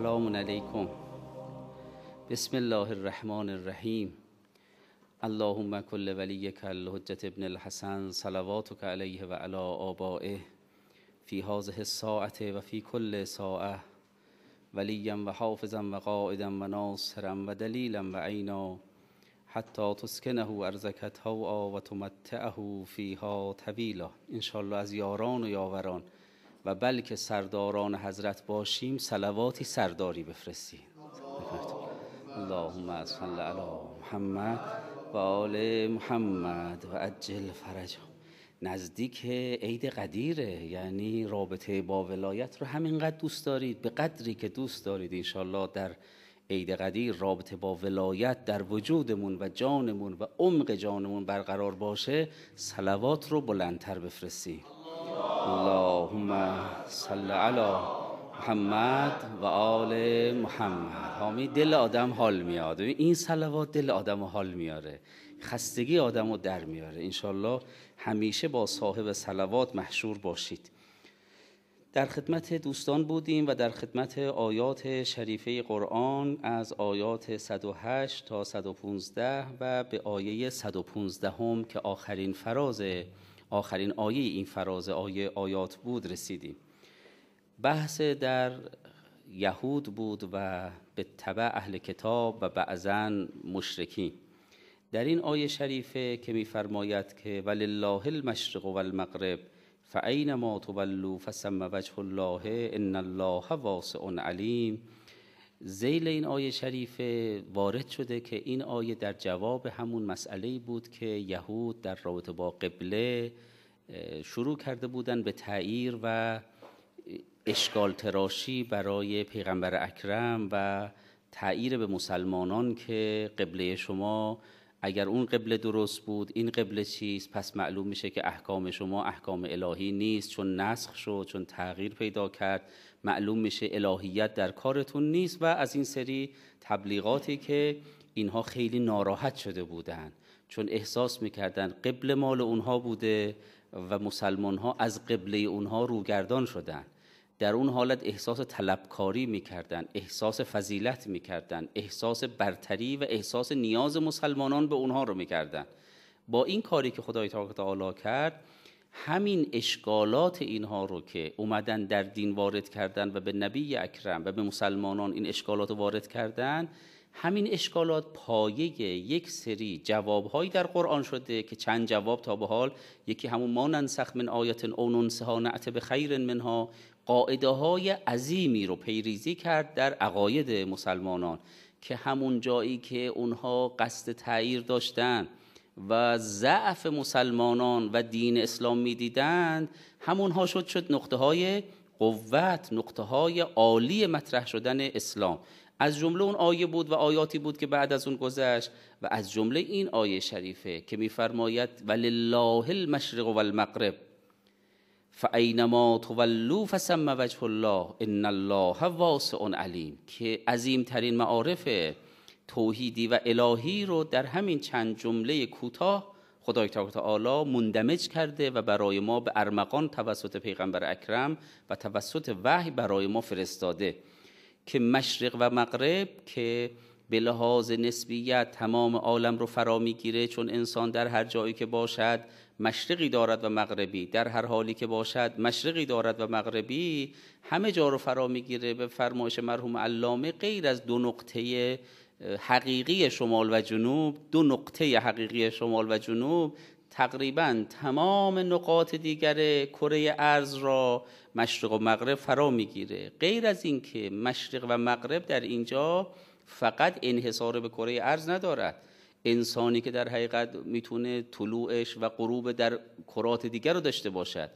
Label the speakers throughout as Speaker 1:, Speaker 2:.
Speaker 1: السلام علیکم بسم الله الرحمن الرحیم اللهم کل ولیک حجت ابن الحسن صلواتک علیه و علی آبائه فی هذه الساعه و فی کل ساعه ولیم و حافظم و قائدا و ناصرا و دلیلا و عینا حتی تسکنه ارزکت هوا و تمتعه فیها طویلا انشالله از یاران و یاوران و بلکه سرداران حضرت باشیم سلواتی سرداری بفرستیم اللهم صل علی محمد و آل محمد و عجل فرج نزدیک عید قدیره یعنی رابطه با ولایت رو همینقدر دوست دارید به قدری که دوست دارید انشالله در عید قدیر رابطه با ولایت در وجودمون و جانمون و عمق جانمون برقرار باشه سلوات رو بلندتر بفرستیم اللهم صل علی محمد و آل محمد حامی دل آدم حال میاد این سلوات دل آدم حال میاره خستگی آدم رو در میاره انشالله همیشه با صاحب سلوات محشور باشید در خدمت دوستان بودیم و در خدمت آیات شریفه قرآن از آیات 108 تا 115 و به آیه 115 هم که آخرین فراز آخرین آیه این فراز آیه آیات بود رسیدیم بحث در یهود بود و به طبع اهل کتاب و بعضا مشرکی در این آیه شریفه که میفرماید که ولله المشرق و المغرب ما تولوا فسم وجه الله ان الله واسع علیم زیل این آیه شریفه وارد شده که این آیه در جواب همون مسئله بود که یهود در رابطه با قبله شروع کرده بودن به تعییر و اشکال تراشی برای پیغمبر اکرم و تعییر به مسلمانان که قبله شما اگر اون قبله درست بود این قبله چیست پس معلوم میشه که احکام شما احکام الهی نیست چون نسخ شد چون تغییر پیدا کرد معلوم میشه الهیت در کارتون نیست و از این سری تبلیغاتی که اینها خیلی ناراحت شده بودند چون احساس میکردن قبل مال اونها بوده و مسلمان ها از قبله اونها روگردان شدن در اون حالت احساس طلبکاری میکردن احساس فضیلت میکردن احساس برتری و احساس نیاز مسلمانان به اونها رو میکردن با این کاری که خدای تعالی کرد همین اشکالات اینها رو که اومدن در دین وارد کردن و به نبی اکرم و به مسلمانان این اشکالات رو وارد کردن همین اشکالات پایه یک سری جوابهایی در قرآن شده که چند جواب تا به حال یکی همون مانن سخ من آیت اونون سها نعت به خیر منها قاعده های عظیمی رو پیریزی کرد در عقاید مسلمانان که همون جایی که اونها قصد تعییر داشتن و ضعف مسلمانان و دین اسلام میدیدند همونها شد شد نقطه های قوت نقطه های عالی مطرح شدن اسلام از جمله اون آیه بود و آیاتی بود که بعد از اون گذشت و از جمله این آیه شریفه که میفرماید ولله المشرق والمغرب فاینما تولوا فثم وجه الله ان الله واسع علیم که عظیم ترین معارف توحیدی و الهی رو در همین چند جمله کوتاه خدای تعالی مندمج کرده و برای ما به ارمغان توسط پیغمبر اکرم و توسط وحی برای ما فرستاده که مشرق و مغرب که به لحاظ نسبیت تمام عالم رو فرا میگیره چون انسان در هر جایی که باشد مشرقی دارد و مغربی در هر حالی که باشد مشرقی دارد و مغربی همه جا رو فرا میگیره به فرمایش مرحوم علامه غیر از دو نقطه حقیقی شمال و جنوب دو نقطه حقیقی شمال و جنوب تقریبا تمام نقاط دیگر کره ارز را مشرق و مغرب فرا میگیره غیر از اینکه مشرق و مغرب در اینجا فقط انحصار به کره ارز ندارد انسانی که در حقیقت میتونه طلوعش و غروب در کرات دیگر رو داشته باشد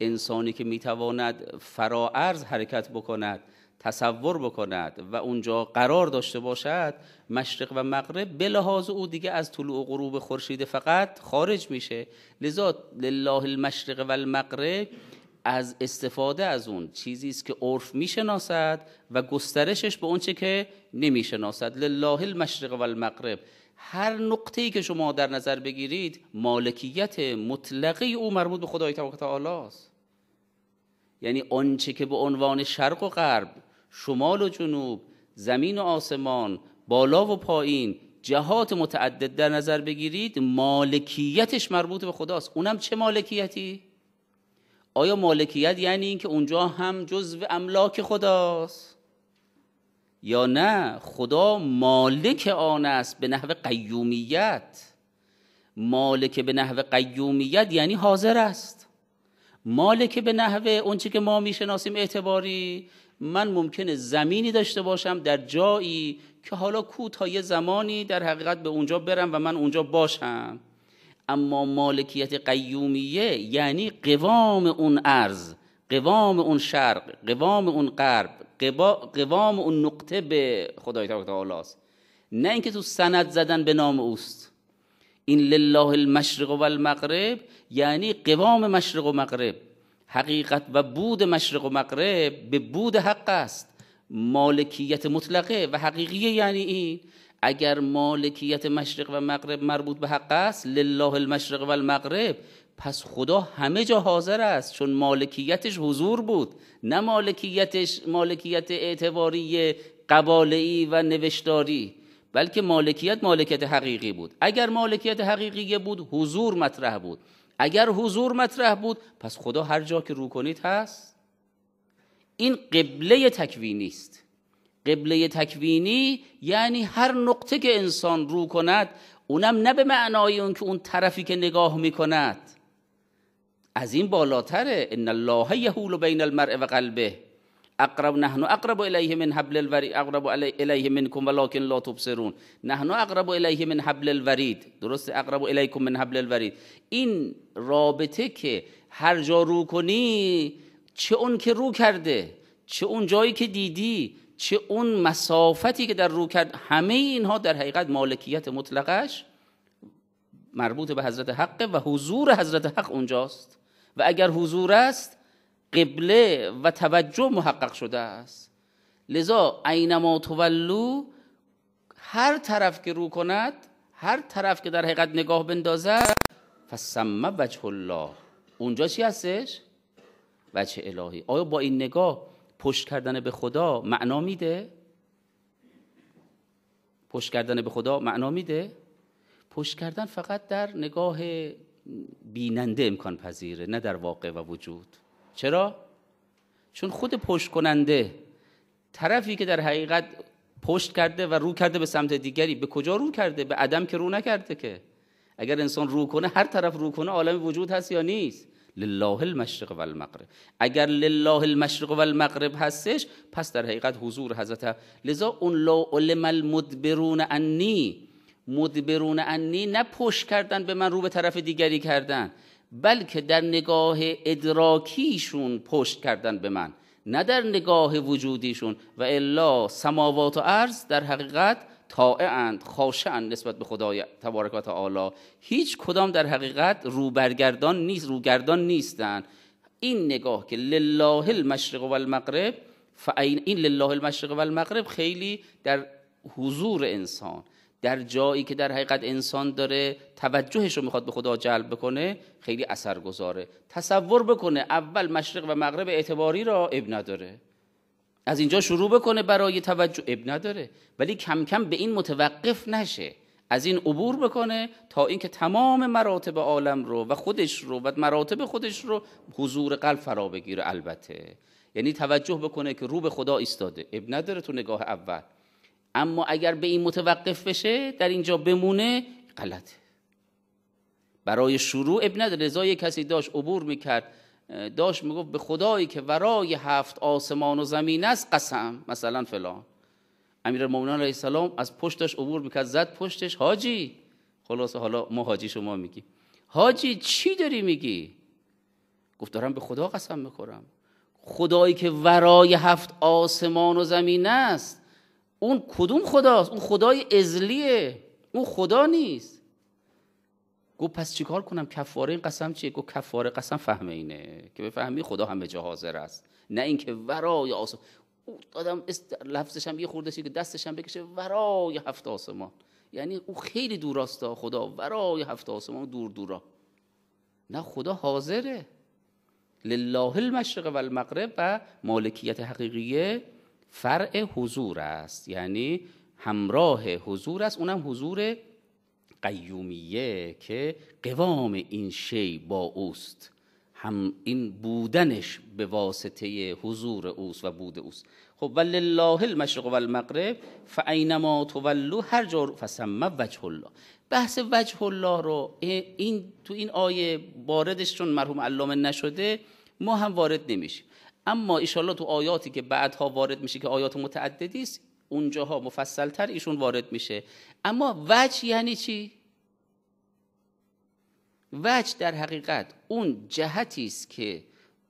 Speaker 1: انسانی که میتواند فرا ارز حرکت بکند تصور بکند و اونجا قرار داشته باشد مشرق و مغرب به لحاظ او دیگه از طلوع و غروب خورشید فقط خارج میشه لذا لله المشرق و المغرب از استفاده از اون چیزی است که عرف میشناسد و گسترشش به اونچه که نمیشناسد لله المشرق و المغرب هر نقطه‌ای که شما در نظر بگیرید مالکیت مطلقه او مربوط به خدای تبارک تعالی است یعنی آنچه که به عنوان شرق و غرب شمال و جنوب زمین و آسمان بالا و پایین جهات متعدد در نظر بگیرید مالکیتش مربوط به خداست اونم چه مالکیتی؟ آیا مالکیت یعنی اینکه اونجا هم جزو املاک خداست؟ یا نه خدا مالک آن است به نحو قیومیت مالک به نحو قیومیت یعنی حاضر است مالک به نحو اونچه که ما میشناسیم اعتباری من ممکنه زمینی داشته باشم در جایی که حالا کو یه زمانی در حقیقت به اونجا برم و من اونجا باشم اما مالکیت قیومیه یعنی قوام اون ارز قوام اون شرق قوام اون غرب قوام اون نقطه به خدای تعالی است نه اینکه تو سند زدن به نام اوست این لله المشرق و المغرب یعنی قوام مشرق و مغرب حقیقت و بود مشرق و مغرب به بود حق است مالکیت مطلقه و حقیقی یعنی این اگر مالکیت مشرق و مغرب مربوط به حق است لله المشرق و المغرب پس خدا همه جا حاضر است چون مالکیتش حضور بود نه مالکیتش مالکیت اعتباری قبالعی و نوشتاری بلکه مالکیت مالکیت حقیقی بود اگر مالکیت حقیقی بود حضور مطرح بود اگر حضور مطرح بود پس خدا هر جا که رو کنید هست این قبله تکوینی است قبله تکوینی یعنی هر نقطه که انسان رو کند اونم نه به معنای اون که اون طرفی که نگاه میکند از این بالاتره ان الله یحول بین المرء و قلبه اقرب نحن اقرب الیه من حبل الورید اقرب الیه منکم ولکن لا تبصرون نحن اقرب الیه من حبل الورید درست اقرب الیکم من حبل الورید این رابطه که هر جا رو کنی چه اون که رو کرده چه اون جایی که دیدی چه اون مسافتی که در رو کرد همه اینها در حقیقت مالکیت مطلقش مربوط به حضرت حق و حضور حضرت حق اونجاست و اگر حضور است قبله و توجه محقق شده است لذا اینما تولو هر طرف که رو کند هر طرف که در حقیقت نگاه بندازد فسمه وجه الله اونجا چی هستش؟ وجه الهی آیا با این نگاه پشت کردن به خدا معنا میده؟ پشت کردن به خدا معنا میده؟ پشت کردن فقط در نگاه بیننده امکان پذیره نه در واقع و وجود چرا؟ چون خود پشت کننده طرفی که در حقیقت پشت کرده و رو کرده به سمت دیگری به کجا رو کرده؟ به عدم که رو نکرده که اگر انسان رو کنه هر طرف رو کنه عالم وجود هست یا نیست لله المشرق و اگر لله المشرق و هستش پس در حقیقت حضور حضرت لذا اون لا علم المدبرون انی مدبرون انی نه پشت کردن به من رو به طرف دیگری کردن بلکه در نگاه ادراکیشون پشت کردن به من نه در نگاه وجودیشون و الا سماوات و عرض در حقیقت طائعند خاشعند نسبت به خدای تبارک و تعالی هیچ کدام در حقیقت روبرگردان نیست روگردان نیستند این نگاه که لله المشرق و المغرب این لله المشرق و خیلی در حضور انسان در جایی که در حقیقت انسان داره توجهش رو میخواد به خدا جلب بکنه خیلی گذاره تصور بکنه اول مشرق و مغرب اعتباری را اب نداره از اینجا شروع بکنه برای توجه اب نداره ولی کم کم به این متوقف نشه از این عبور بکنه تا اینکه تمام مراتب عالم رو و خودش رو و مراتب خودش رو حضور قلب فرا بگیره البته یعنی توجه بکنه که رو به خدا ایستاده اب نداره تو نگاه اول اما اگر به این متوقف بشه در اینجا بمونه غلطه برای شروع ابن رضای کسی داشت عبور میکرد داشت میگفت به خدایی که ورای هفت آسمان و زمین است قسم مثلا فلان امیر علیه السلام از پشتش عبور میکرد زد پشتش حاجی خلاصه حالا ما حاجی شما میگی حاجی چی داری میگی گفت دارم به خدا قسم میخورم خدایی که ورای هفت آسمان و زمین است اون کدوم خداست اون خدای ازلیه اون خدا نیست گفت پس چیکار کنم کفاره این قسم چیه گو کفاره قسم فهم اینه که بفهمی خدا همه جا حاضر است نه اینکه ورای آسمان او لفظش هم یه خورده که دستش هم بکشه ورای هفت آسمان یعنی او خیلی دوراست خدا ورای هفت آسمان دور دورا نه خدا حاضره لله المشرق و المغرب و مالکیت حقیقیه فرع حضور است یعنی همراه حضور است اونم حضور قیومیه که قوام این شی با اوست هم این بودنش به واسطه حضور اوست و بود اوست خب ولله المشرق والمغرب فاینما تولو هر جا فسمه وجه الله بحث وجه الله رو این تو این آیه واردش چون مرحوم علامه نشده ما هم وارد نمیشیم اما ایشالله تو آیاتی که بعدها وارد میشه که آیات متعددی است اونجاها مفصلتر ایشون وارد میشه اما وجه یعنی چی وجه در حقیقت اون جهتی است که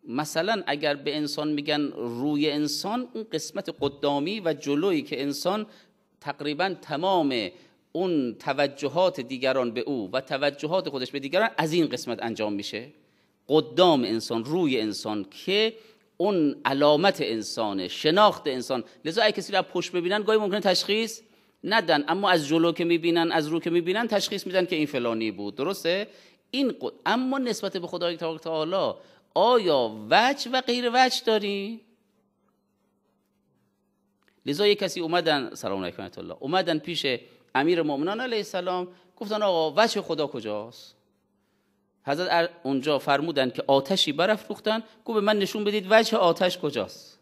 Speaker 1: مثلا اگر به انسان میگن روی انسان اون قسمت قدامی و جلویی که انسان تقریبا تمام اون توجهات دیگران به او و توجهات خودش به دیگران از این قسمت انجام میشه قدام انسان روی انسان که اون علامت انسانه شناخت انسان لذا اگه کسی رو پشت ببینن گاهی ممکنه تشخیص ندن اما از جلو که میبینن از رو که میبینن تشخیص میدن که این فلانی بود درسته این اما نسبت به خدای تعالی آیا وجه و غیر وجه داری لذا یک کسی اومدن سلام علیکم الله اومدن پیش امیر مؤمنان علیه السلام گفتن آقا وجه خدا کجاست حضرت اونجا فرمودن که آتشی برافروختن گو به من نشون بدید وجه آتش کجاست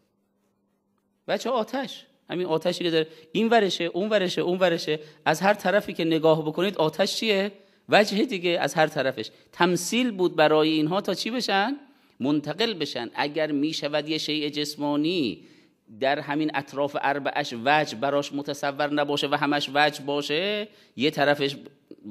Speaker 1: وجه آتش همین آتشی که داره این ورشه اون ورشه اون ورشه از هر طرفی که نگاه بکنید آتش چیه وجه دیگه از هر طرفش تمثیل بود برای اینها تا چی بشن منتقل بشن اگر می شود یه شیء جسمانی در همین اطراف اربعش وجه براش متصور نباشه و همش وجه باشه یه طرفش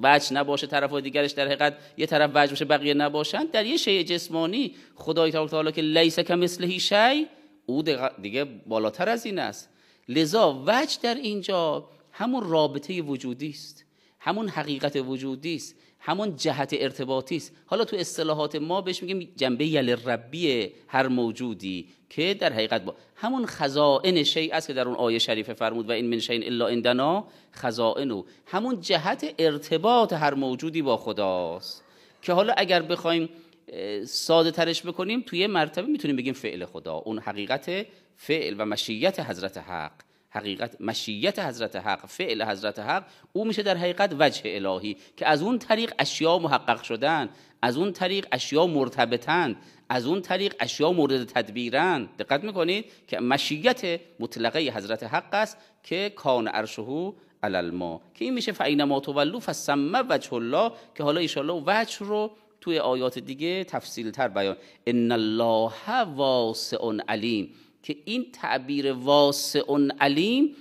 Speaker 1: وجه نباشه طرف و دیگرش در حقیقت یه طرف وجه باشه بقیه نباشن در یه شیء جسمانی خدای تعالی که لیس هی شی او دیگه بالاتر از این است لذا وجه در اینجا همون رابطه وجودی است همون حقیقت وجودی است همون جهت ارتباطی است حالا تو اصطلاحات ما بهش میگیم جنبه یل ربی هر موجودی که در حقیقت با همون خزائن شیء است که در اون آیه شریفه فرمود و این من شیء الا عندنا خزائن و همون جهت ارتباط هر موجودی با خداست که حالا اگر بخوایم ساده ترش بکنیم توی مرتبه میتونیم بگیم فعل خدا اون حقیقت فعل و مشیت حضرت حق حقیقت مشیت حضرت حق فعل حضرت حق او میشه در حقیقت وجه الهی که از اون طریق اشیا محقق شدن از اون طریق اشیا مرتبطند از اون طریق اشیا مورد تدبیرند. دقت میکنید که مشیت مطلقه حضرت حق است که کان عرشهو علالما که این میشه فعینما تولو فسمه وجه الله که حالا ایشالله وجه رو توی آیات دیگه تفصیل تر بیان ان الله واسع علیم که این تعبیر واسع علیم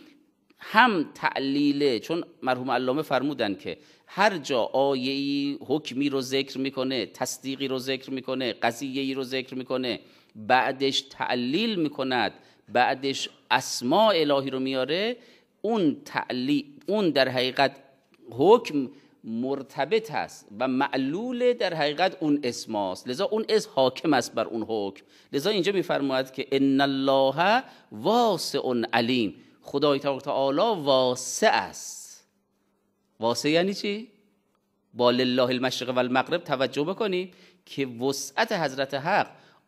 Speaker 1: هم تعلیله چون مرحوم علامه فرمودن که هر جا آیه ای حکمی رو ذکر میکنه تصدیقی رو ذکر میکنه قضیه ای رو ذکر میکنه بعدش تعلیل میکند بعدش اسماع الهی رو میاره اون تعلیل اون در حقیقت حکم مرتبط هست و معلول در حقیقت اون اسم است لذا اون اسم حاکم است بر اون حکم لذا اینجا میفرماید که ان الله واسع علیم خدای تعالی واسع است واسع یعنی چی با لله المشرق و المغرب توجه بکنی که وسعت حضرت حق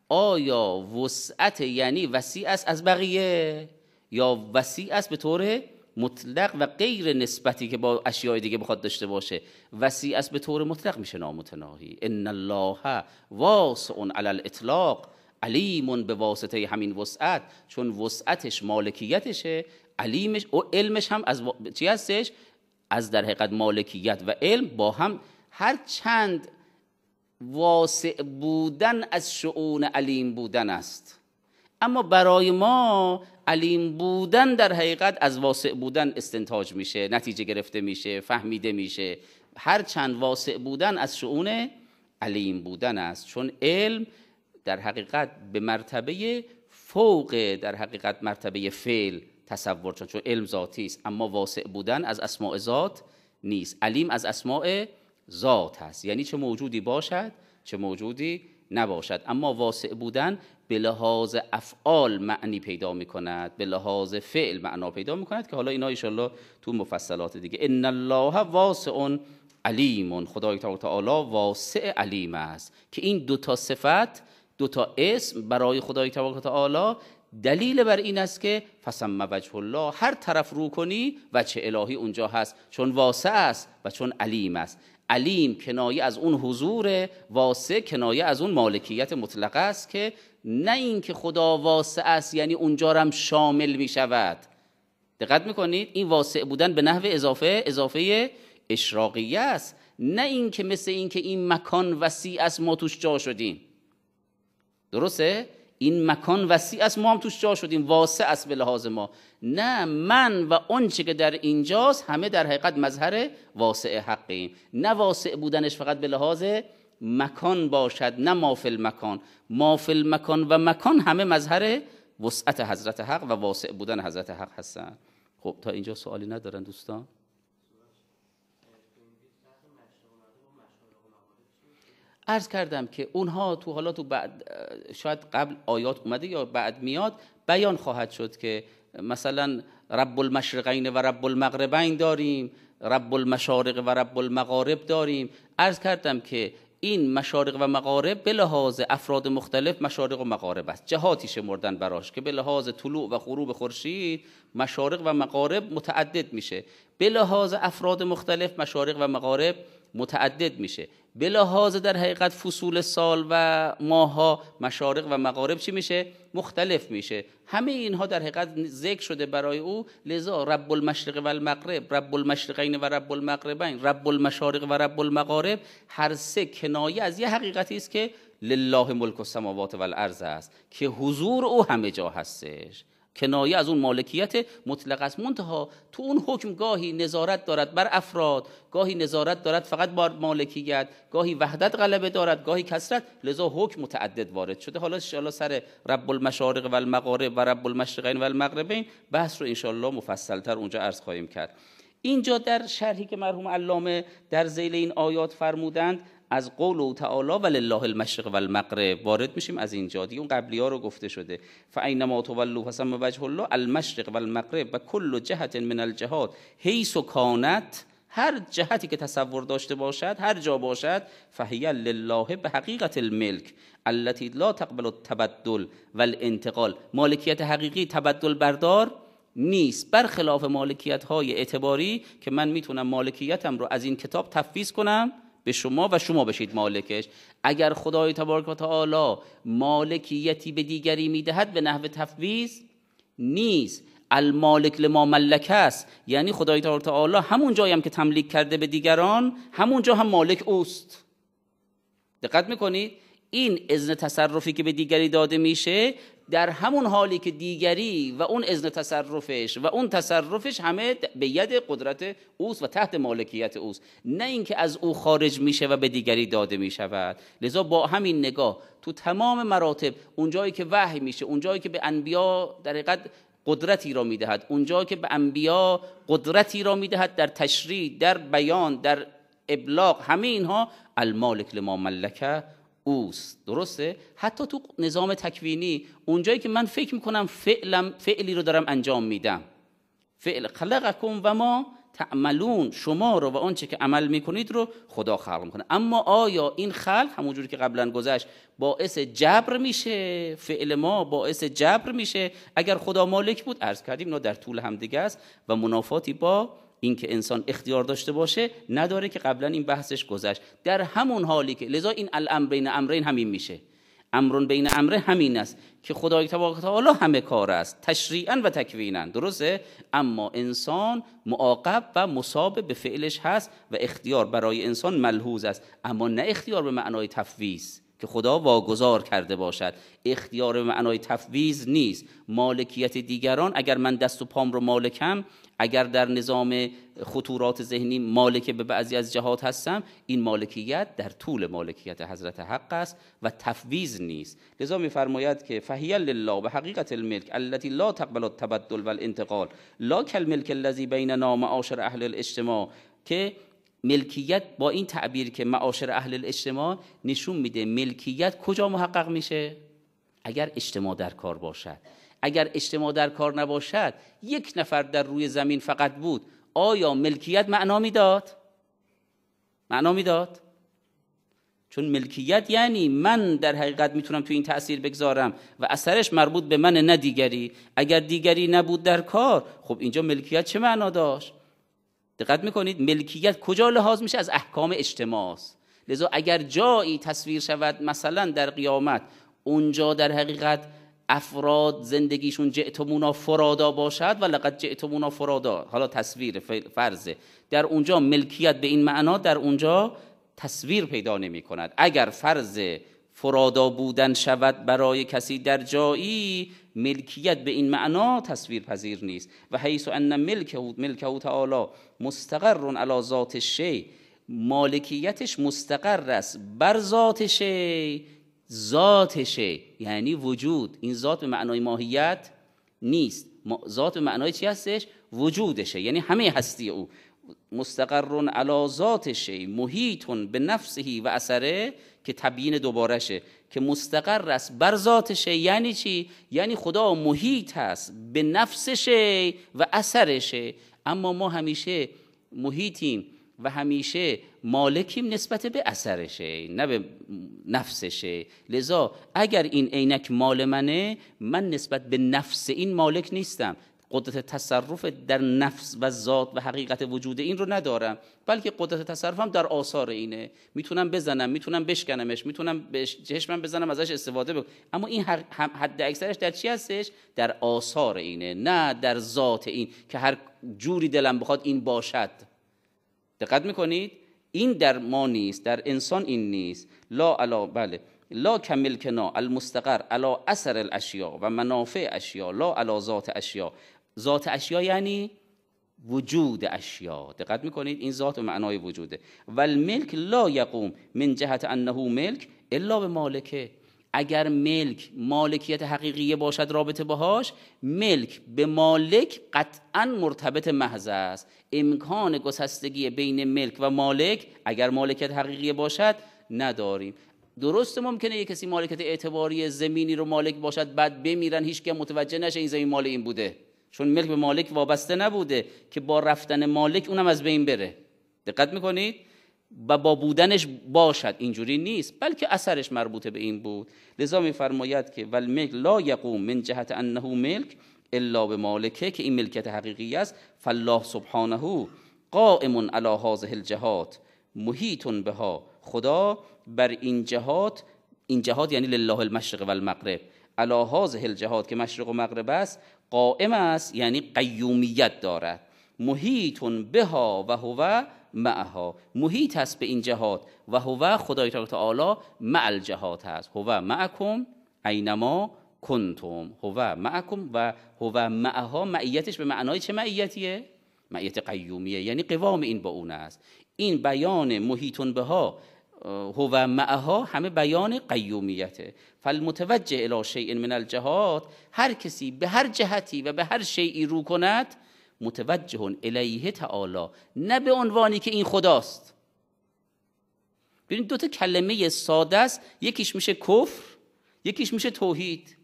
Speaker 1: آیا وسعت یعنی وسیع است از بقیه یا وسیع است به طور مطلق و غیر نسبتی که با اشیای دیگه بخواد داشته باشه وسیع است به طور مطلق میشه نامتناهی ان الله واسع علی الاطلاق علیم به واسطه همین وسعت چون وسعتش مالکیتشه علیمش و علمش هم از چی هستش از در حقیقت مالکیت و علم با هم هر چند واسع بودن از شعون علیم بودن است اما برای ما علیم بودن در حقیقت از واسع بودن استنتاج میشه نتیجه گرفته میشه فهمیده میشه هر چند واسع بودن از شعون علیم بودن است چون علم در حقیقت به مرتبه فوق در حقیقت مرتبه فعل تصور چون علم ذاتی است اما واسع بودن از اسماء ذات نیست علیم از اسماء ذات است. یعنی چه موجودی باشد چه موجودی نباشد اما واسع بودن به لحاظ افعال معنی پیدا می کند به لحاظ فعل معنا پیدا می کند که حالا اینا ایشالله تو مفصلات دیگه ان الله واسع علیم خدای تعالی واسع علیم است که این دو تا صفت دو تا اسم برای خدای تعالی دلیل بر این است که فسم وجه الله هر طرف رو کنی وجه الهی اونجا هست چون واسع است و چون علیم است علیم کنایه از اون حضور واسه کنایه از اون مالکیت مطلق است که نه اینکه خدا واسه است یعنی اونجا هم شامل می شود دقت میکنید این واسع بودن به نحو اضافه اضافه اشراقیه است نه اینکه مثل اینکه این مکان وسیع است ما توش جا شدیم درسته این مکان وسیع است ما هم توش جا شدیم واسع است به لحاظ ما نه من و اون که در اینجاست همه در حقیقت مظهر واسع حقیم نه واسع بودنش فقط به لحاظ مکان باشد نه مافل مکان مافل مکان و مکان همه مظهر وسعت حضرت حق و واسع بودن حضرت حق هستند خب تا اینجا سوالی ندارن دوستان عرض کردم که اونها تو حالا تو بعد شاید قبل آیات اومده یا بعد میاد بیان خواهد شد که مثلا رب المشرقین و رب المغربین داریم رب المشارق و رب المغارب داریم عرض کردم که این مشارق و مغارب به لحاظ افراد مختلف مشارق و مغارب است جهاتی شمردن براش که به لحاظ طلوع و غروب خورشید مشارق و مغارب متعدد میشه به لحاظ افراد مختلف مشارق و مغارب متعدد میشه به در حقیقت فصول سال و ماها مشارق و مغارب چی میشه مختلف میشه همه اینها در حقیقت ذکر شده برای او لذا رب المشرق و المغرب رب المشرقین و رب المغربین رب المشارق و رب المغارب هر سه کنایه از یه حقیقتی است که لله ملک السماوات و است که حضور او همه جا هستش کنایه از اون مالکیت مطلق است منتها تو اون حکم گاهی نظارت دارد بر افراد گاهی نظارت دارد فقط بر مالکیت گاهی وحدت غلبه دارد گاهی کسرت لذا حکم متعدد وارد شده حالا ان سر رب المشارق و و رب المشرقین و المغربین بحث رو ان مفصلتر اونجا عرض خواهیم کرد اینجا در شرحی که مرحوم علامه در زیل این آیات فرمودند از قول و تعالی ولله المشرق و وارد میشیم از این جادی اون قبلی ها رو گفته شده فاینما تولوا حسن وجه الله المشرق و و کل جهت من الجهات حیث و کانت هر جهتی که تصور داشته باشد هر جا باشد فهی لله به حقیقت الملک التی لا تقبل التبدل والانتقال مالکیت حقیقی تبدل بردار نیست برخلاف مالکیت های اعتباری که من میتونم مالکیتم رو از این کتاب تفویض کنم به شما و شما بشید مالکش اگر خدای تبارک و تعالی مالکیتی به دیگری میدهد به نحو تفویض نیست المالک لما ملک است یعنی خدای تبارک تعالی همون جایی هم که تملیک کرده به دیگران همون جا هم مالک اوست دقت میکنید این اذن تصرفی که به دیگری داده میشه در همون حالی که دیگری و اون اذن تصرفش و اون تصرفش همه به ید قدرت اوست و تحت مالکیت اوست نه اینکه از او خارج میشه و به دیگری داده میشود لذا با همین نگاه تو تمام مراتب اونجایی که وحی میشه اونجایی که به انبیا در حقیقت قدرتی را میدهد اونجا که به انبیا قدرتی را میدهد در تشریع در بیان در ابلاغ همه اینها المالک لما ملکه اوست درسته حتی تو نظام تکوینی اونجایی که من فکر میکنم فعلم فعلی رو دارم انجام میدم فعل خلقکم و ما تعملون شما رو و آنچه که عمل میکنید رو خدا خلق میکنه اما آیا این خلق همونجوری که قبلا گذشت باعث جبر میشه فعل ما باعث جبر میشه اگر خدا مالک بود عرض کردیم نه در طول همدیگه است و منافاتی با اینکه انسان اختیار داشته باشه نداره که قبلا این بحثش گذشت در همون حالی که لذا این الام بین امرین همین میشه امرون بین امره همین است که خدای تبارک تعالی همه کار است تشریعا و تکوینا درسته اما انسان معاقب و مصاب به فعلش هست و اختیار برای انسان ملحوظ است اما نه اختیار به معنای تفویض که خدا واگذار کرده باشد اختیار به معنای تفویض نیست مالکیت دیگران اگر من دست و پام رو مالکم اگر در نظام خطورات ذهنی مالک به بعضی از جهات هستم این مالکیت در طول مالکیت حضرت حق است و تفویض نیست لذا میفرماید که فهی لله به حقیقت الملک التي لا تقبل التبدل والانتقال لا کالملک الذی بیننا معاشر اهل الاجتماع که ملکیت با این تعبیر که معاشر اهل الاجتماع نشون میده ملکیت کجا محقق میشه اگر اجتماع در کار باشد اگر اجتماع در کار نباشد یک نفر در روی زمین فقط بود آیا ملکیت معنا میداد معنا میداد چون ملکیت یعنی من در حقیقت میتونم تو این تاثیر بگذارم و اثرش مربوط به من نه دیگری اگر دیگری نبود در کار خب اینجا ملکیت چه معنا داشت دقت میکنید ملکیت کجا لحاظ میشه از احکام اجتماع است لذا اگر جایی تصویر شود مثلا در قیامت اونجا در حقیقت افراد زندگیشون جئتمونا فرادا باشد و لقد جئتمونا فرادا حالا تصویر فرضه در اونجا ملکیت به این معنا در اونجا تصویر پیدا نمی کند اگر فرض فرادا بودن شود برای کسی در جایی ملکیت به این معنا تصویر پذیر نیست و حیث ان ملکه او تعالی مستقر علی ذات شی مالکیتش مستقر است بر ذات شی ذاتشه یعنی وجود این ذات به معنای ماهیت نیست ذات به معنای چی هستش وجودشه یعنی همه هستی او مستقرون علا ذاتشه محیط به نفسه و اثره که تبیین دوبارشه که مستقر است بر ذاتشه یعنی چی یعنی خدا محیط است به نفسشه و اثرشه اما ما همیشه محیطیم و همیشه مالکیم نسبت به اثرشه نه به نفسشه لذا اگر این عینک مال منه من نسبت به نفس این مالک نیستم قدرت تصرف در نفس و ذات و حقیقت وجود این رو ندارم بلکه قدرت تصرفم در آثار اینه میتونم بزنم میتونم بشکنمش میتونم بهش بزنم ازش استفاده بکنم اما این حد اکثرش در چی هستش در آثار اینه نه در ذات این که هر جوری دلم بخواد این باشد دقت میکنید این در ما نیست در انسان این نیست لا علا بله لا کمل کنا المستقر علا اثر الاشیا و منافع اشیا لا علا ذات اشیا ذات اشیا یعنی وجود اشیا دقت میکنید این ذات و معنای وجوده و الملک لا یقوم من جهت انه ملک الا به مالکه اگر ملک مالکیت حقیقیه باشد رابطه باهاش ملک به مالک قطعا مرتبط محض است امکان گسستگی بین ملک و مالک اگر مالکیت حقیقیه باشد نداریم درست ممکنه یک کسی مالکیت اعتباری زمینی رو مالک باشد بعد بمیرن هیچ متوجه نشه این زمین مال این بوده چون ملک به مالک وابسته نبوده که با رفتن مالک اونم از بین بره دقت میکنید و با بودنش باشد اینجوری نیست بلکه اثرش مربوط به این بود لذا میفرماید که والملک لا یقوم من جهت انه ملک الا به مالکه که این ملکت حقیقی است فالله سبحانه قائم علی هذه الجهات محیط بها خدا بر این جهات این جهات یعنی لله المشرق والمغرب المغرب علی هذه الجهات که مشرق و مغرب است قائم است یعنی قیومیت دارد محیط بها و هو معها محیط است به این جهات و هو خدای تعالی مع جهات هست هو معکم اینما کنتم هو معکم و هو معها معیتش به معنای چه معیتیه؟ معیت قیومیه یعنی قوام این با اون است این بیان به ها هو معها همه بیان قیومیته فالمتوجه الی شیء من الجهات هر کسی به هر جهتی و به هر شیعی رو کند متوجه الیه تعالی نه به عنوانی که این خداست ببین دو تا کلمه ساده است یکیش میشه کفر یکیش میشه توحید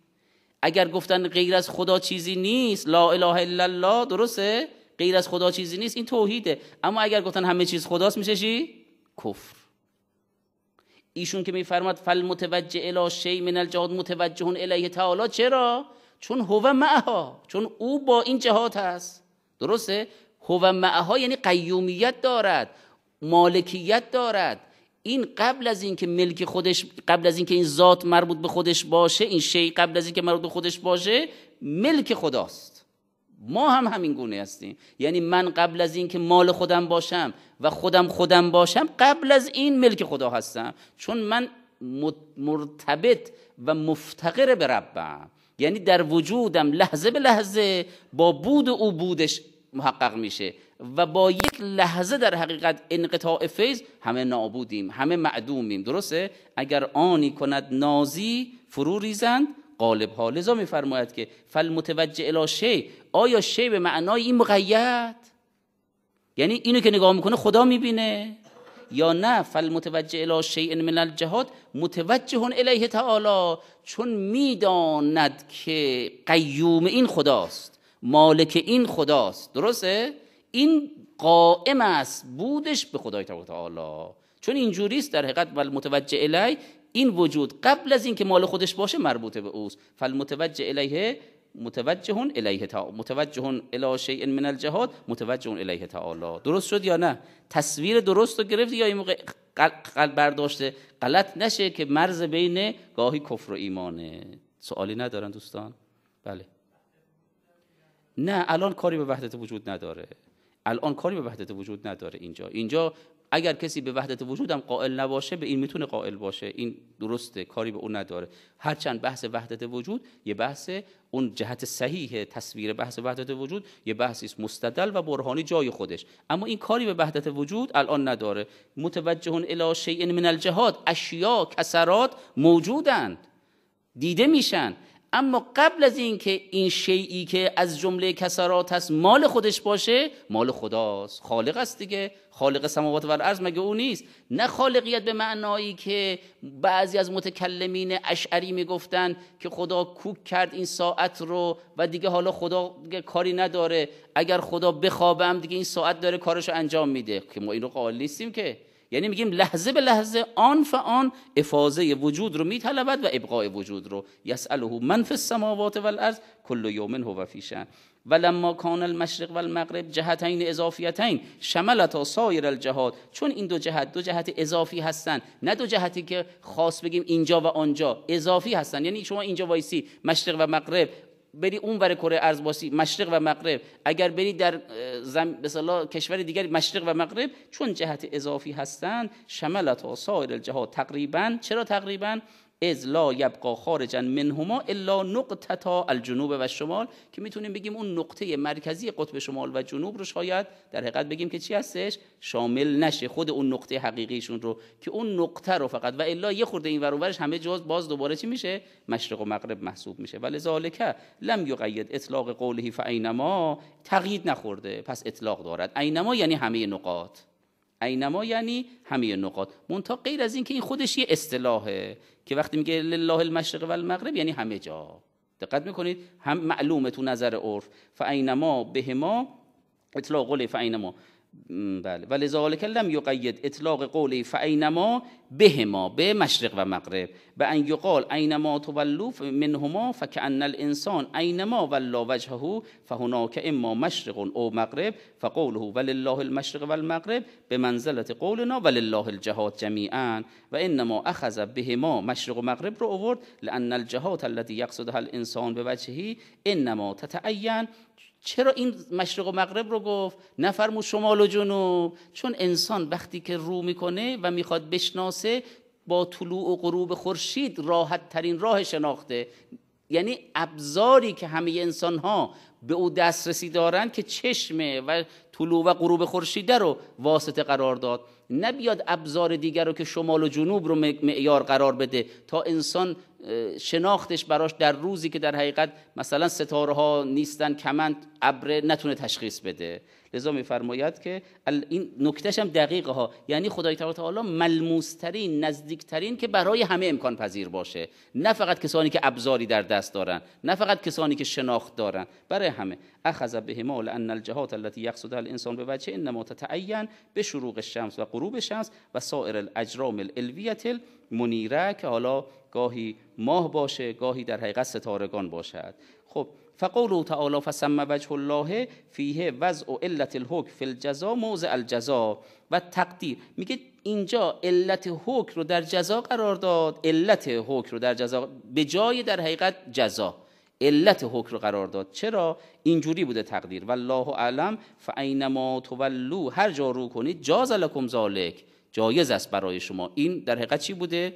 Speaker 1: اگر گفتن غیر از خدا چیزی نیست لا اله الا الله درسته غیر از خدا چیزی نیست این توحیده اما اگر گفتن همه چیز خداست میشه چی کفر ایشون که میفرماد فل متوجه الی شی من الجهاد متوجهون الیه تعالی چرا چون هو معها چون او با این جهات هست درسته هو معها یعنی قیومیت دارد مالکیت دارد این قبل از اینکه ملک خودش قبل از اینکه این ذات مربوط به خودش باشه این شی قبل از اینکه مربوط به خودش باشه ملک خداست ما هم همین گونه هستیم یعنی من قبل از اینکه مال خودم باشم و خودم خودم باشم قبل از این ملک خدا هستم چون من مرتبط و مفتقر به ربم یعنی در وجودم لحظه به لحظه با بود او بودش محقق میشه و با یک لحظه در حقیقت انقطاع فیض همه نابودیم همه معدومیم درسته اگر آنی کند نازی فرو ریزند قالب ها لذا میفرماید که فل متوجه الی شی آیا شی به معنای این مقید یعنی اینو که نگاه میکنه خدا میبینه یا نه فالمتوجه الی شیء من الجهاد متوجه الیه تعالی چون میداند که قیوم این خداست مالک این خداست درسته این قائم است بودش به خدای تعالی چون این است در حقیقت ول متوجه الی این وجود قبل از اینکه مال خودش باشه مربوطه به اوست فالمتوجه الیه متوجهون الیه تا متوجهون الی شیء من الجهاد متوجهون الیه تعالی درست شد یا نه تصویر درست رو گرفت یا این موقع قلب برداشته غلط نشه که مرز بین گاهی کفر و ایمانه سوالی ندارن دوستان بله نه الان کاری به وحدت وجود نداره الان کاری به وحدت وجود نداره اینجا اینجا اگر کسی به وحدت وجودم قائل نباشه به این میتونه قائل باشه این درسته کاری به اون نداره هرچند بحث وحدت وجود یه بحث اون جهت صحیح تصویر بحث وحدت وجود یه بحثی است مستدل و برهانی جای خودش اما این کاری به وحدت وجود الان نداره متوجه الی شیء من الجهاد اشیاء کسرات موجودند دیده میشن اما قبل از اینکه این شیعی که از جمله کسرات هست مال خودش باشه مال خداست خالق است دیگه خالق سماوات و الارض مگه او نیست نه خالقیت به معنایی که بعضی از متکلمین اشعری میگفتن که خدا کوک کرد این ساعت رو و دیگه حالا خدا کاری نداره اگر خدا بخوابم دیگه این ساعت داره کارشو انجام میده که ما اینو رو قائل نیستیم که یعنی میگیم لحظه به لحظه آن آن افاظه وجود رو میطلبد و ابقاء وجود رو یسأله من فی السماوات والارض کل یوم هو فی شأن و لما کان المشرق والمغرب المغرب جهتین اضافیتین شملتا سایر الجهاد چون این دو جهت دو جهت اضافی هستن نه دو جهتی که خاص بگیم اینجا و آنجا اضافی هستن یعنی شما اینجا وایسی مشرق و مغرب بری اون ور کره ارزباسی مشرق و مغرب اگر بری در زم... کشور دیگری مشرق و مغرب چون جهت اضافی هستند شملت و سایر الجهات تقریبا چرا تقریبا از لا یبقا خارجا منهما الا نقطتا الجنوب و شمال که میتونیم بگیم اون نقطه مرکزی قطب شمال و جنوب رو شاید در حقیقت بگیم که چی هستش شامل نشه خود اون نقطه حقیقیشون رو که اون نقطه رو فقط و الا یه خورده این ور اونورش همه جز باز دوباره چی میشه مشرق و مغرب محسوب میشه ولی ذالک لم یقید اطلاق قوله فاینما تقیید نخورده پس اطلاق دارد اینما یعنی همه نقاط اینما یعنی همه نقاط منتها غیر از اینکه این خودش یه اصطلاحه که وقتی میگه لله المشرق والمغرب یعنی همه جا دقت میکنید هم معلومه تو نظر عرف فاینما بهما اطلاق قول فاینما بله و کلم لم یقید اطلاق قولی فعینما بهما به مشرق و مغرب به ان یقال اینما تولو منهما فکأن الانسان اینما ولا وجهه فهناك اما مشرق او مغرب فقوله ولله المشرق والمغرب المغرب به منزلت قولنا ولله الجهات جمیعا و انما اخذ بهما مشرق و مغرب رو اورد. لان الجهات التي يقصدها الانسان به وجهی انما تتعین چرا این مشرق و مغرب رو گفت نفرمو شمال و جنوب چون انسان وقتی که رو میکنه و میخواد بشناسه با طلوع و غروب خورشید راحت ترین راه شناخته یعنی ابزاری که همه انسان ها به او دسترسی دارند که چشمه و طلوع و غروب خورشیده رو واسطه قرار داد نه بیاد ابزار دیگر رو که شمال و جنوب رو معیار قرار بده تا انسان شناختش براش در روزی که در حقیقت مثلا ستاره ها نیستن کمند ابر نتونه تشخیص بده لذا میفرماید که این نکتهش هم دقیقه ها یعنی خدای تعالی نزدیک نزدیکترین که برای همه امکان پذیر باشه نه فقط کسانی که ابزاری در دست دارن نه فقط کسانی که شناخت دارن برای همه اخذ به ما لان الجهات التي يقصد الانسان به وجه انما تتعین به شروق شمس و غروب شمس و سایر الاجرام الالویه المنیره که حالا گاهی ماه باشه گاهی در حقیقت ستارگان باشد خب فقول تعالی فسم وجه الله فیه وضع علت الحکم فی الجزا موضع الجزا و تقدیر میگه اینجا علت حکم رو در جزا قرار داد علت حکم رو در جزا به جای در حقیقت جزا علت حکم رو قرار داد چرا اینجوری بوده تقدیر والله اعلم فاینما تولو هر جا رو کنید جاز لکم ذالک جایز است برای شما این در حقیقت چی بوده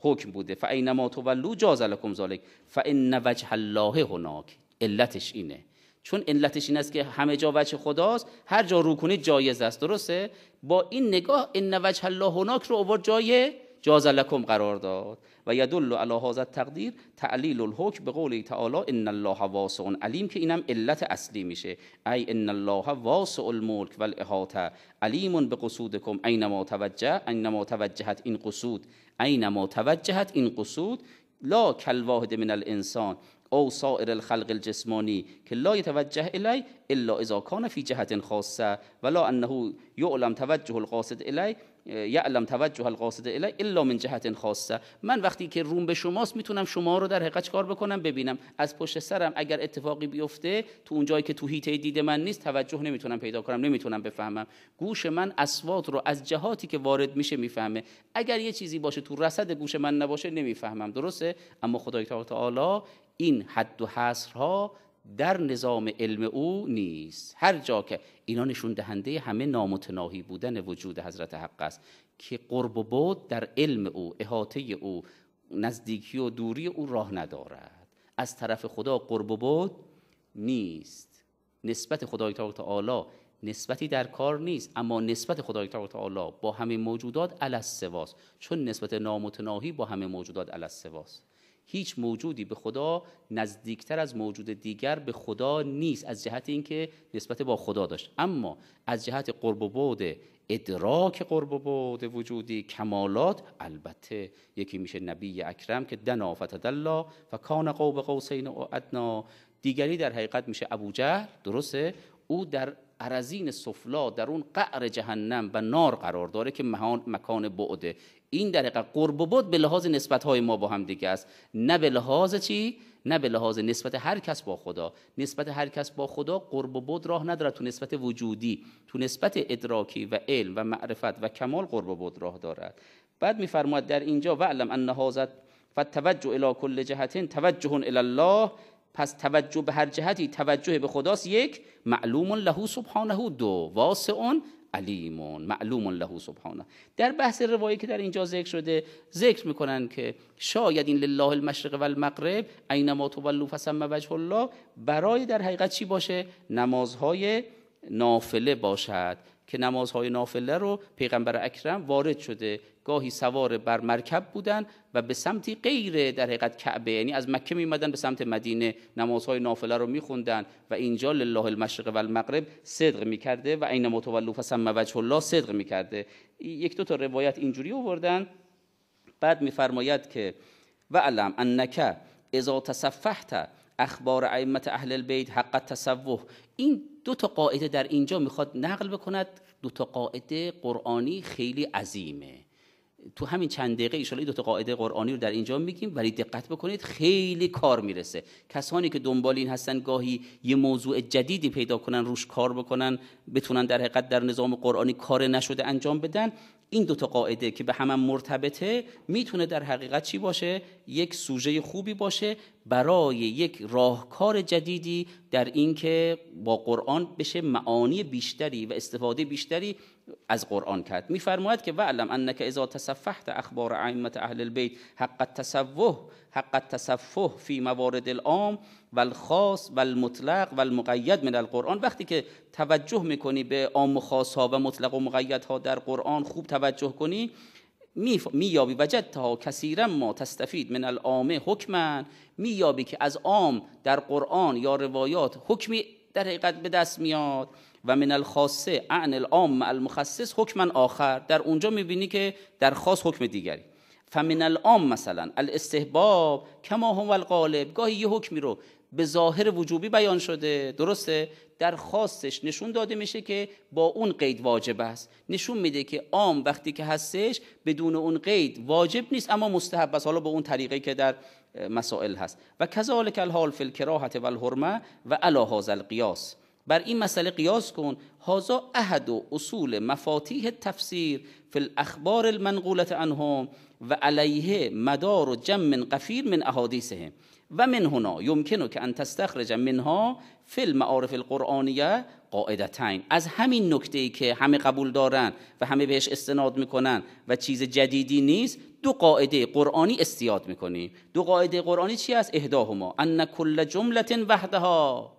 Speaker 1: حکم بوده فاینما تولو جاز لکم ذالک فان وجه الله هناک علتش اینه چون علتش این است که همه جا وجه خداست هر جا رو کنید جایز است درسته با این نگاه ان وجه الله هناک رو آورد جای جاز لکم قرار داد و یدل الله هذا تقدیر تعلیل الحکم به قول تعالی ان الله واسع علیم که اینم علت اصلی میشه ای ان الله واسع الملک و علیمون علیم به قصودکم اینما توجه اینما توجهت این قصود اینما توجهت این قصود لا واحد من الانسان او سائر الخلق الجسمانی که لا یتوجه الی الا اذا کان فی جهت خاصه ولا انه یعلم توجه القاصد الی یعلم توجه القاصد الی الا من جهت خاصه من وقتی که روم به شماست میتونم شما رو در حقیقت کار بکنم ببینم از پشت سرم اگر اتفاقی بیفته تو اون جایی که تو هیته دید من نیست توجه نمیتونم پیدا کنم نمیتونم بفهمم گوش من اصوات رو از جهاتی که وارد میشه میفهمه اگر یه چیزی باشه تو رصد گوش من نباشه نمیفهمم درسته اما خدای تعالی این حد و حصرها در نظام علم او نیست هر جا که اینا نشون دهنده همه نامتناهی بودن وجود حضرت حق است که قرب و بود در علم او احاطه او نزدیکی و دوری او راه ندارد از طرف خدا قرب و بود نیست نسبت خدای تعالی نسبتی در کار نیست اما نسبت خدای تعالی با همه موجودات علس سواست چون نسبت نامتناهی با همه موجودات علس سواست هیچ موجودی به خدا نزدیکتر از موجود دیگر به خدا نیست از جهت اینکه نسبت با خدا داشت اما از جهت قرب و بعد ادراک قرب و بعد وجودی کمالات البته یکی میشه نبی اکرم که دنا فتدلا و کان قوب قوسین و ادنا دیگری در حقیقت میشه ابو جهل درسته او در عرزین سفلا در اون قعر جهنم و نار قرار داره که مکان بعده این حقیقت قرب بود به لحاظ نسبت های ما با هم دیگه است نه به لحاظ چی نه به لحاظ نسبت هر کس با خدا نسبت هر کس با خدا قرب و بود راه ندارد تو نسبت وجودی تو نسبت ادراکی و علم و معرفت و کمال قرب بود راه دارد بعد میفرماد در اینجا وعلم ان هاذا فتوجه الی کل جهتین توجه الی الله پس توجه به هر جهتی توجه به خداست یک معلوم له سبحانه دو واسع علیمون معلوم له سبحانه در بحث روایی که در اینجا ذکر شده ذکر میکنن که شاید این لله المشرق و المغرب اینما تولوا فثم وجه الله برای در حقیقت چی باشه نمازهای نافله باشد که نمازهای نافله رو پیغمبر اکرم وارد شده گاهی سوار بر مرکب بودن و به سمتی غیر در حقیقت کعبه یعنی از مکه میمدن به سمت مدینه نمازهای نافله رو میخوندن و اینجا لله المشرق و المغرب صدق میکرده و این متولو فسم وجه الله صدق میکرده یک دو تا روایت اینجوری آوردن بعد میفرماید که و علم انکه اذا تصفحت اخبار ائمه اهل البیت حق تصوف این دو تا قاعده در اینجا میخواد نقل بکند دو تا قاعده قرآنی خیلی عظیمه تو همین چند دقیقه ایشالله دو تا قاعده قرآنی رو در اینجا میگیم ولی دقت بکنید خیلی کار میرسه کسانی که دنبال این هستن گاهی یه موضوع جدیدی پیدا کنن روش کار بکنن بتونن در حقیقت در نظام قرآنی کار نشده انجام بدن این دو تا قاعده که به هم مرتبطه میتونه در حقیقت چی باشه یک سوژه خوبی باشه برای یک راهکار جدیدی در اینکه با قرآن بشه معانی بیشتری و استفاده بیشتری از قرآن کرد میفرماید که وعلم انک اذا تصفحت اخبار ائمه اهل البيت حق التصوح حق التصفح فی موارد العام والخاص والمطلق والمقید من القرآن وقتی که توجه میکنی به عام و خاص ها و مطلق و مقید ها در قرآن خوب توجه کنی وجد وجدتها کثیرا ما تستفید من العامه حکما مییابی که از عام در قرآن یا روایات حکمی در حقیقت به دست میاد و من الخاصه عن العام المخصص حکما آخر در اونجا میبینی که در خاص حکم دیگری فمن العام مثلا الاستحباب کما هم الغالب گاهی یه حکمی رو به ظاهر وجوبی بیان شده درسته در خاصش نشون داده میشه که با اون قید واجب است نشون میده که عام وقتی که هستش بدون اون قید واجب نیست اما مستحب است حالا به اون طریقه که در مسائل هست و کذالک الحال فی و الحرمه و الهاز القیاس بر این مسئله قیاس کن هازا احد و اصول مفاتیح تفسیر فی الاخبار المنقولت عنهم و علیه مدار و من قفیر من احادیثهم و من هنا یمکنه که ان تستخرج منها فی المعارف القرآنیه قاعدتین از همین نکته ای که همه قبول دارن و همه بهش استناد میکنن و چیز جدیدی نیست دو قاعده قرآنی استیاد میکنیم دو قاعده قرآنی چی است اهداهما ان کل جمله وحدها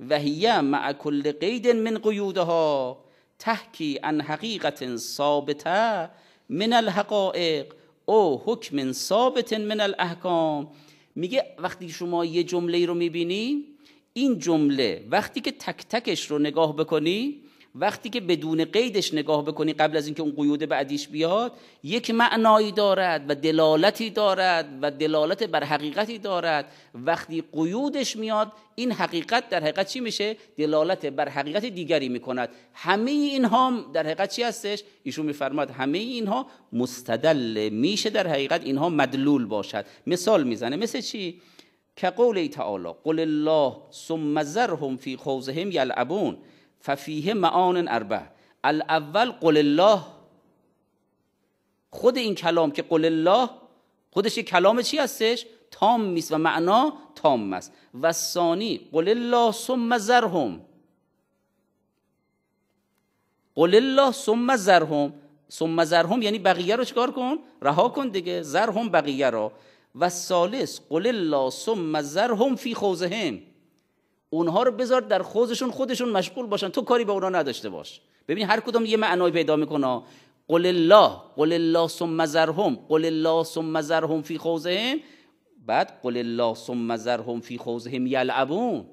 Speaker 1: و وهیه مع کل قید من قیودها تحکی عن حقیقت ثابته من الحقائق او حکم ثابت من الاحکام میگه وقتی شما یه جمله رو میبینی این جمله وقتی که تک تکش رو نگاه بکنی وقتی که بدون قیدش نگاه بکنی قبل از اینکه اون قیود بعدیش بیاد یک معنایی دارد و دلالتی دارد و دلالت بر حقیقتی دارد وقتی قیودش میاد این حقیقت در حقیقت چی میشه دلالت بر حقیقت دیگری میکند همه اینها در حقیقت چی هستش ایشون میفرماد همه اینها مستدل میشه در حقیقت اینها مدلول باشد مثال میزنه مثل چی که قول تعالی قل الله ثم ذرهم فی خوزهم یلعبون ففیه معان اربع الاول قل الله خود این کلام که قل الله خودش کلام چی هستش تام میست و معنا تام است و ثانی قل الله ثم ذرهم قل الله ثم ذرهم ثم یعنی بقیه رو چکار کن رها کن دیگه ذرهم بقیه رو و ثالث قل الله ثم ذرهم فی خوزهم اونها رو بذار در خوزشون خودشون مشغول باشن تو کاری به اونا نداشته باش ببین هر کدوم یه معنای پیدا میکنه قل الله قل الله ثم ذرهم قل الله ثم ذرهم فی خوزهم بعد قل الله ثم ذرهم فی خوزهم یلعبون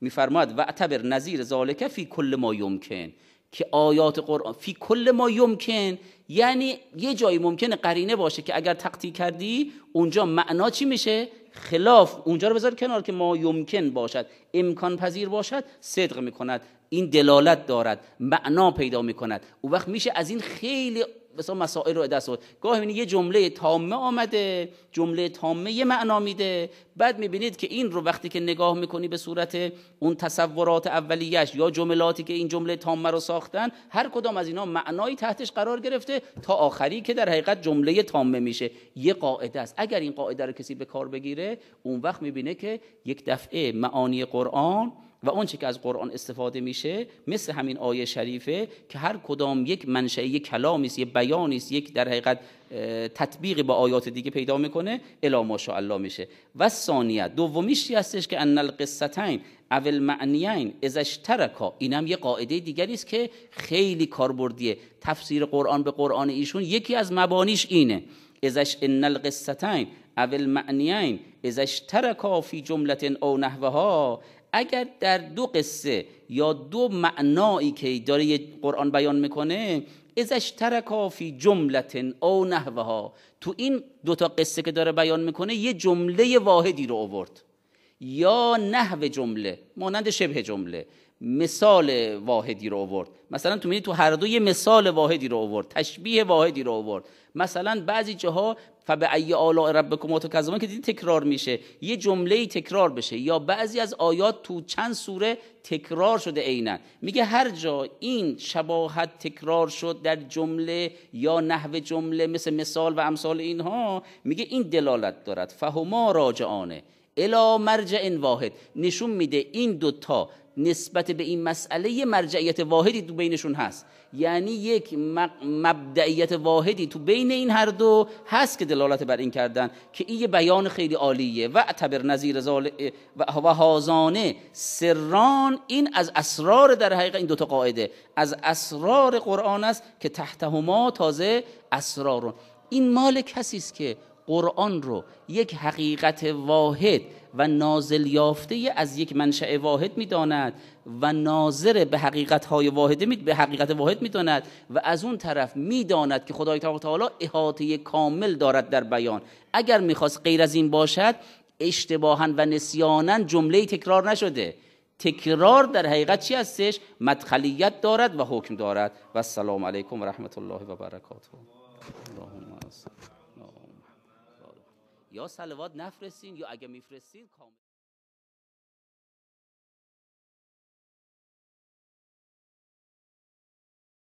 Speaker 1: میفرماد و اعتبر نظیر ذالک فی کل ما یمکن که آیات قرآن فی کل ما یمکن یعنی یه جایی ممکنه قرینه باشه که اگر تقطی کردی اونجا معنا چی میشه خلاف اونجا رو بذار کنار که ما یمکن باشد امکان پذیر باشد صدق میکند این دلالت دارد معنا پیدا میکند او وقت میشه از این خیلی مثلا مسائل رو دست آورد گاهی میبینید یه جمله تامه آمده جمله تامه یه معنا میده بعد میبینید که این رو وقتی که نگاه میکنی به صورت اون تصورات اولیش یا جملاتی که این جمله تامه رو ساختن هر کدام از اینا معنایی تحتش قرار گرفته تا آخری که در حقیقت جمله تامه میشه یه قاعده است اگر این قاعده رو کسی به کار بگیره اون وقت میبینه که یک دفعه معانی قرآن و آنچه که از قرآن استفاده میشه مثل همین آیه شریفه که هر کدام یک منشأ یک کلامی است یک بیانی است یک در حقیقت تطبیقی با آیات دیگه پیدا میکنه الا ماشاءالله میشه و ثانیه دومیش چی هستش که ان القصتین او المعنیین از اشترکا اینم یه قاعده دیگری است که خیلی کاربردیه تفسیر قرآن به قرآن ایشون یکی از مبانیش اینه ازش ان القصتین او المعنیین ازش اشترکا فی جملت او نحوها اگر در دو قصه یا دو معنایی که داره قرآن بیان میکنه ازش اشترکا فی جملت او نحوها تو این دوتا قصه که داره بیان میکنه یه جمله واحدی رو آورد یا نحو جمله مانند شبه جمله مثال واحدی رو آورد مثلا تو میرید تو هر دو یه مثال واحدی رو آورد تشبیه واحدی رو آورد مثلا بعضی جاها فبه ای آلاء ربکم تکذبون که دیدی تکرار میشه یه جمله تکرار بشه یا بعضی از آیات تو چند سوره تکرار شده عینا میگه هر جا این شباهت تکرار شد در جمله یا نحو جمله مثل مثال و امثال اینها میگه این دلالت دارد فهما راجعانه الا مرجع واحد نشون میده این دوتا نسبت به این مسئله یه مرجعیت واحدی تو بینشون هست یعنی یک مبدعیت واحدی تو بین این هر دو هست که دلالت بر این کردن که این یه بیان خیلی عالیه و اعتبر نظیر زال و هازانه سران این از اسرار در حقیقت این دوتا قاعده از اسرار قرآن است که هما تازه اسرارون این مال کسی است که قرآن رو یک حقیقت واحد و نازل یافته از یک منشأ واحد میداند و ناظر به حقیقت های واحد می به حقیقت واحد میداند و از اون طرف میداند که خدای تعالی احاطه کامل دارد در بیان اگر میخواست غیر از این باشد اشتباها و نسیانا جمله تکرار نشده تکرار در حقیقت چی هستش مدخلیت دارد و حکم دارد و السلام علیکم و رحمت الله و برکاته یا سلوات نفرستین یا اگه میفرستین کامل